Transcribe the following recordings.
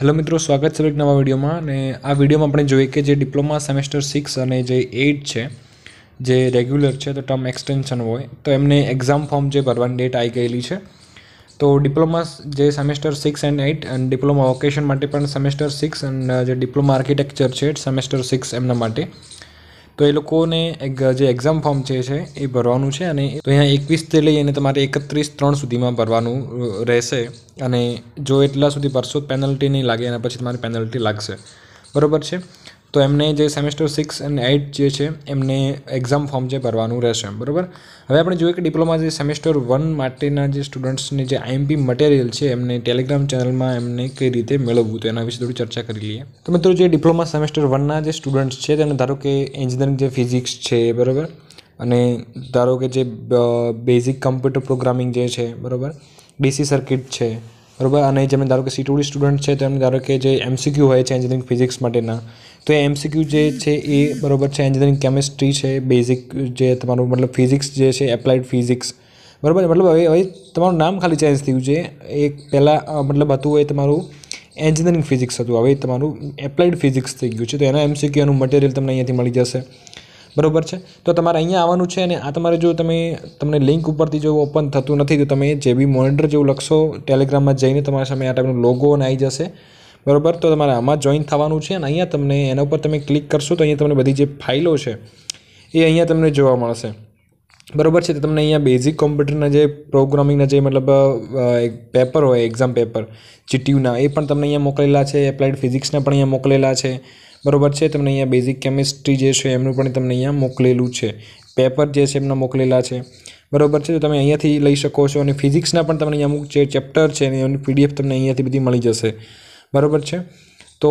hello મિત્રો સ્વાગત છે એક નવા વિડીયોમાં અને આ વિડીયોમાં આપણે જોઈએ કે જે ડિપ્લોમા સેમેસ્ટર સિક્સ અને જે એઇટ છે જે રેગ્યુલર છે તો ટર્મ એક્સટેન્શન હોય તો એમને એક્ઝામ ફોર્મ જે ભરવાની ડેટ આવી ગયેલી છે તો ડિપ્લોમા જે સેમેસ્ટર સિક્સ એન્ડ એઇટ અને ડિપ્લોમા વોકેશન માટે પણ સેમેસ્ટર સિક્સ અને જે ડિપ્લોમા આર્કિટેક્ચર છે સેમેસ્ટર સિક્સ એમના માટે તો એ લોકોને જે એક્ઝામ ફોર્મ જે છે એ ભરવાનું છે અને તો અહીંયા એકવીસથી લઈને તમારે એકત્રીસ ત્રણ સુધીમાં ભરવાનું રહેશે અને જો એટલા સુધી ભરશો પેનલ્ટી નહીં લાગે એના પછી તમારે પેનલ્ટી લાગશે બરાબર છે તો એમને જે સેમેસ્ટર સિક્સ અને એઇટ જે છે એમને એક્ઝામ ફોર્મ જે ભરવાનું રહેશે બરાબર હવે આપણે જોઈએ કે ડિપ્લોમા જે સેમેસ્ટર વન માટેના જે સ્ટુડન્ટ્સને જે આઈએમપી મટીરિયલ છે એમને ટેલિગ્રામ ચેનલમાં એમને કઈ રીતે મેળવવું તો એના વિશે થોડી ચર્ચા કરી લઈએ તો મિત્રો જે ડિપ્લોમા સેમેસ્ટર વનના જે સ્ટુડન્ટ્સ છે તેને ધારો કે એન્જિનિયરિંગ જે ફિઝિક્સ છે બરાબર અને ધારો કે જે બેઝિક કમ્પ્યુટર પ્રોગ્રામિંગ જે છે બરાબર ડીસી સર્કિટ છે બરાબર અને જેમ ધારો કે સીટુડી સ્ટુડન્ટ છે તેમને ધારો કે જે એમસીક્યુ હોય છે એન્જિનિયરિંગ ફિઝિક્સ માટેના તો એ એમસીક્યુ જે છે એ બરાબર છે એન્જિનિયરિંગ કેમિસ્ટ્રી છે બેઝિક જે તમારું મતલબ ફિઝિક્સ જે છે એપ્લાઇડ ફિઝિક્સ બરાબર મતલબ હવે હવે તમારું નામ ખાલી ચેન્જ થયું છે એક પહેલાં મતલબ હતું એ તમારું એન્જિનિયરિંગ ફિઝિક્સ હતું હવે તમારું એપ્લાઇડ ફિઝિક્સ થઈ ગયું છે તો એના એમસીક્યુનું મટીરિયલ તમને અહીંયાથી મળી જશે બરાબર છે તો તમારે અહીંયા આવવાનું છે અને આ તમારે જો તમે તમને લિંક ઉપરથી જો ઓપન થતું નથી તો તમે જે બી મોનિટર જેવું લખશો ટેલિગ્રામમાં જઈને તમારા સામે આ ટાઈપનું લોગો અને આવી જશે બરાબર તો તમારે આમાં જોઈન થવાનું છે અને અહીંયા તમને એના ઉપર તમે ક્લિક કરશો તો અહીંયા તમને બધી જે ફાઇલો છે એ અહીંયા તમને જોવા મળશે બરાબર છે તો તમને અહીંયા બેઝિક કોમ્પ્યુટરના જે પ્રોગ્રામિંગના જે મતલબ પેપર હોય એક્ઝામ પેપર જીટીયુના એ પણ તમને અહીંયા મોકલેલા છે એપ્લાઇડ ફિઝિક્સના પણ અહીંયા મોકલેલા છે બરાબર છે તમને અહીંયા બેઝિક કેમિસ્ટ્રી જે છે એમનું પણ તમને અહીંયા મોકલેલું છે પેપર જે છે એમના મોકલેલા છે બરાબર છે તો તમે અહીંયાથી લઈ શકો છો અને ફિઝિક્સના પણ તમને અહીંયા અમુક જે ચેપ્ટર છે એની પીડીએફ તમને અહીંયાથી બધી મળી જશે બરાબર છે તો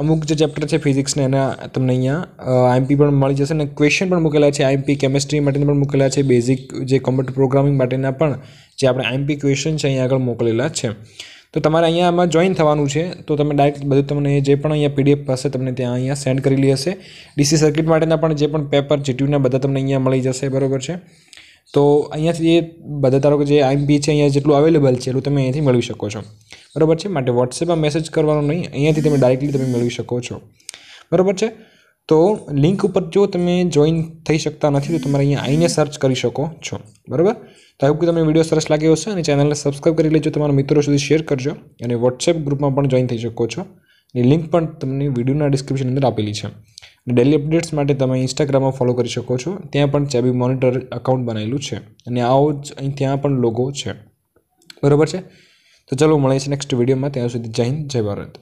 અમુક જે ચેપ્ટર છે ફિઝિક્સને એના તમને અહીંયા આઈએમપી પણ મળી જશે અને ક્વેશ્ચન પણ મૂકેલા છે આઈએમપી કેમેસ્ટ્રી માટેના પણ મૂકેલા છે બેઝિક જે કોમ્પ્યુટર પ્રોગ્રામિંગ માટેના પણ જે આપણે આઈએમપી ક્વેશ્ચન છે અહીંયા આગળ મોકલેલા છે તો તમારે અહીંયા આમાં જોઈન થવાનું છે તો તમે ડાયરેક્ટ બધું તમને જે પણ અહીંયા પીડીએફ હશે તમને ત્યાં અહીંયા સેન્ડ કરેલી હશે ડીસી સર્કિટ માટેના પણ જે પણ પેપર જીટીયુના બધા તમને અહીંયા મળી જશે બરાબર છે તો અહીંયાથી જે બધા ધારો કે જે આઈએમપી છે અહીંયા જેટલું અવેલેબલ છે એટલું તમે અહીંયાથી મેળવી શકો છો બરાબર છે માટે વોટ્સએપમાં મેસેજ કરવાનો નહીં અહીંયાથી તમે ડાયરેક્ટલી તમે મેળવી શકો છો બરાબર છે તો લિંક ઉપર જો તમે જોઈન થઈ શકતા નથી તો તમારે અહીંયા આવીને સર્ચ કરી શકો છો બરાબર તો આઈ કે તમને વિડીયો સરસ લાગ્યો હશે અને ચેનલને સબસ્ક્રાઈબ કરી લેજો તમારા મિત્રો સુધી શેર કરજો અને વોટ્સએપ ગ્રુપમાં પણ જોઈન થઈ શકો છો એ લિંક પણ તમને વિડીયોના ડિસ્ક્રિપ્શન અંદર આપેલી છે ડેલી અપડેટ્સ માટે તમે ઇન્સ્ટાગ્રામમાં ફોલો કરી શકો છો ત્યાં પણ ચાબી મોનિટર અકાઉન્ટ બનાવેલું છે અને આવો જ અહીં ત્યાં પણ લોગો છે બરાબર છે તો ચાલો મળીએ છીએ નેક્સ્ટ વિડીયોમાં ત્યાં સુધી જય હિન્દ જય ભારત